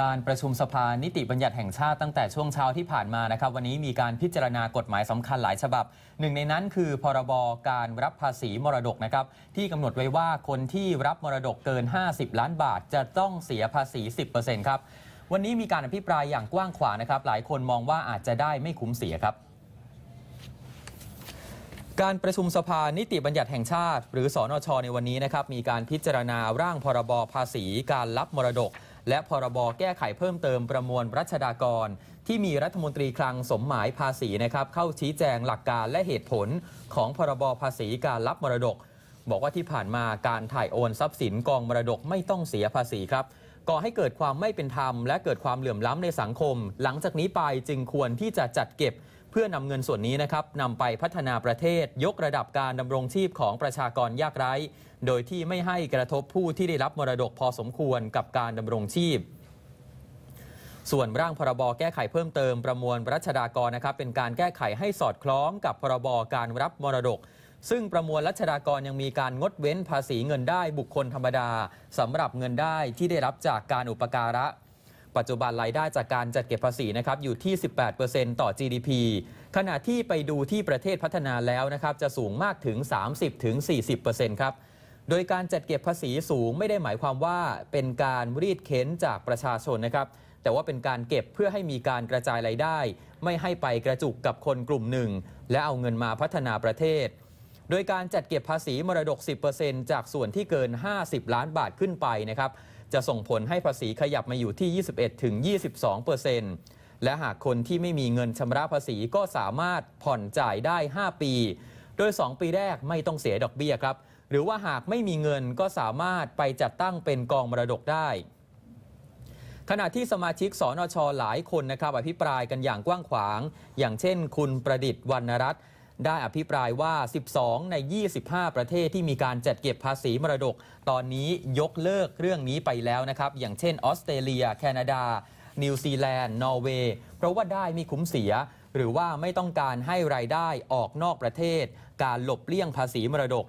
การประชุมสภานิติบัญญัติแห่งชาติตั้งแต่ช่วงเช้าที่ผ่านมานะครับวันนี้มีการพิจารณากฎหมายสำคัญหลายฉบับหนึ่งในนั้นคือ พรบการรับภาษีมรดกนะครับที่กำหนดไว้ว่าคนที่รับมรดกเกิน 50 ล้านบาทจะต้องเสียภาษี 10%ครับวันนี้มีการอภิปรายอย่างกว้างขวางนะครับหลายคนมองว่าอาจจะได้ไม่คุ้มเสียครับ การประชุมสภานิติบัญญัติแห่งชาติ หรือสอนชในวันนี้นะครับมีการพิจารณาร่างพรบภาษีการรับมรดกและพรบแก้ไขเพิ่มเติมประมวลรัชดากร ที่มีรัฐมนตรีคลังสมหมายภาษีนะครับเข้าชี้แจงหลักการและเหตุผลของพรบภาษีการรับมรดก บอกว่าที่ผ่านมาการถ่ายโอนทรัพย์สินกองมรดกไม่ต้องเสียภาษีครับ ก่อให้เกิดความไม่เป็นธรรม และเกิดความเหลื่อมล้ำในสังคม หลังจากนี้ไปจึงควรที่จะจัดเก็บพื่อนำเงินส่วนนี้นะครับนำไปพัฒนาประเทศ ยกระดับการดำรงชีพของประชากรยากไร้ โดยที่ไม่ให้กระทบผู้ที่ได้รับมรดกพอสมควรกับการดำรงชีพ ส่วนร่างพรบแก้ไขเพิ่มเติมประมวลรัชดากรนะครับเป็นการแก้ไขให้สอดคล้องกับพรบการรับมรดก ซึ่งประมวลรัชดากรยังมีการงดเว้นภาษีเงินได้บุคคลธรรมดาสำหรับเงินได้ที่ได้รับจากการอุปการะปัจจุบันรายได้จากการจัดเก็บภาษีนะครับอยู่ที่ 18%ต่อ GDP ขณะที่ไปดูที่ประเทศพัฒนาแล้วนะครับจะสูงมากถึง 30-40%ครับโดยการจัดเก็บภาษีสูงไม่ได้หมายความว่าเป็นการรีดเค้นจากประชาชนนะครับ แต่ว่าเป็นการเก็บเพื่อให้มีการกระจายรายได้ ไม่ให้ไปกระจุกกับคนกลุ่มหนึ่ง และเอาเงินมาพัฒนาประเทศโดยการจัดเก็บภาษีมรดก 10%จากส่วนที่เกิน 50 ล้านบาทขึ้นไปนะครับ จะส่งผลให้ภาษีขยับมาอยู่ที่ 21ถึง22 และหากคนที่ไม่มีเงินชำระภาษีก็สามารถผ่อนจ่ายได้ 5 ปี โดย 2 ปีแรกไม่ต้องเสียดอกเบี้ยครับ หรือว่าหากไม่มีเงินก็สามารถไปจัดตั้งเป็นกองมรดกได้ ขณะที่สมาชิกสนชหลายคนนะครับอภิปรายกันอย่างกว้างขวาง อย่างเช่น คุณประดิษฐ์วรรณรัตน์ได้อภิปรายว่า 12 ใน 25 ประเทศที่มีการจัดเก็บภาษีมรดก ตอนนี้ยกเลิกเรื่องนี้ไปแล้วนะครับ อย่างเช่นออสเตรเลีย แคนาดา นิวซีแลนด์ นอร์เวย์ เพราะว่าได้มีคุ้มเสีย หรือว่าไม่ต้องการให้รายได้ออกนอกประเทศ การหลบเลี่ยงภาษีมรดก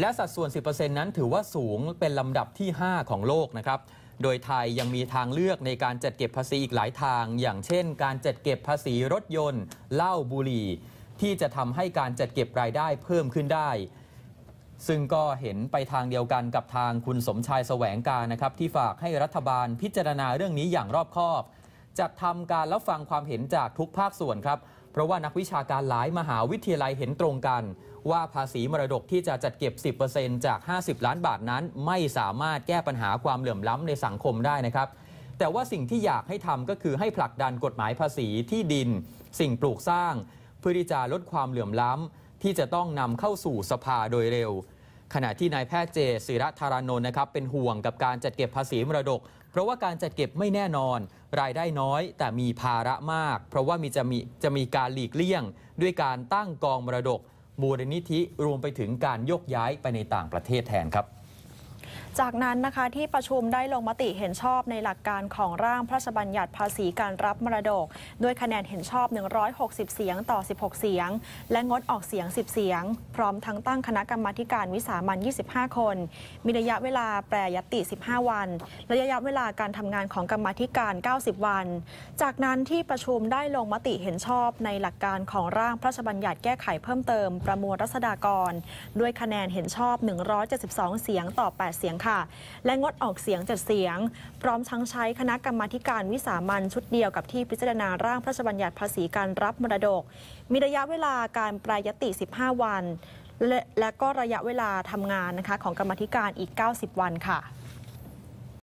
และสัดส่วน 10%นั้นถือว่าสูงเป็นลำดับที่ 5 ของโลกนะครับ โดยไทยยังมีทางเลือกในการจัดเก็บภาษีอีกหลายทาง อย่างเช่น การจัดเก็บภาษีรถยนต์ เหล้าบุหรี่ที่จะทำให้การจัดเก็บรายได้เพิ่มขึ้นได้ ซึ่งก็เห็นไปทางเดียวกันกับทางคุณสมชายแสวงการนะครับที่ฝากให้รัฐบาลพิจารณาเรื่องนี้อย่างรอบคอบ จัดทำการแล้วฟังความเห็นจากทุกภาคส่วนครับ เพราะว่านักวิชาการหลายมหาวิทยาลัยเห็นตรงกัน ว่าภาษีมรดกที่จะจัดเก็บ 10%จาก 50 ล้านบาทนั้น ไม่สามารถแก้ปัญหาความเหลื่อมล้ำในสังคมได้นะครับ แต่ว่าสิ่งที่อยากให้ทำก็คือให้ผลักดันกฎหมายภาษีที่ดินสิ่งปลูกสร้างเพื่อที่จะลดความเหลื่อมล้ำที่จะต้องนำเข้าสู่สภาโดยเร็ว ขณะที่นายแพทย์เจศิระธารานนท์นะครับ เป็นห่วงกับการจัดเก็บภาษีมรดก เพราะว่าการจัดเก็บไม่แน่นอน รายได้น้อย แต่มีภาระมาก เพราะว่ามีจะมีจะมีการหลีกเลี่ยง ด้วยการตั้งกองมรดก มูลนิธิรวมไปถึงการยกย้ายไปในต่างประเทศแทนครับจากนั้นนะคะ ที่ประชุมได้ลงมติเห็นชอบในหลักการของร่างพระราชบัญญัติภาษีการรับมรดก ด้วยคะแนนเห็นชอบ 160 เสียงต่อ 16 เสียง และงดออกเสียง 10 เสียง พร้อมทั้งตั้งคณะกรรมาการวิสามัน25 คน มีระยะเวลาแปรยติ15วันระยะเวลาการทำงานของกรรมาการ 90 วัน จากนั้นที่ประชุมได้ลงมติเห็นชอบในหลักการของร่างพระราชบัญญัติแก้ไขเพิ่มเติมประมวลรัษฎากร ด้วยคะแนนเห็นชอบ 172 เสียงต่อ8เสียงค่ะและงดออกเสียงจัดเสียง พร้อมทั้งใช้คณะกรรมาการวิสามันชุดเดียวกับที่พิจารณาร่างพระราชบัญญัติภาษีการรับมรดก มีระยะเวลาการปรายติ 15 วันและและก็ระยะเวลาทำงานนะคะของกรรมธิการอีก 90 วันค่ะ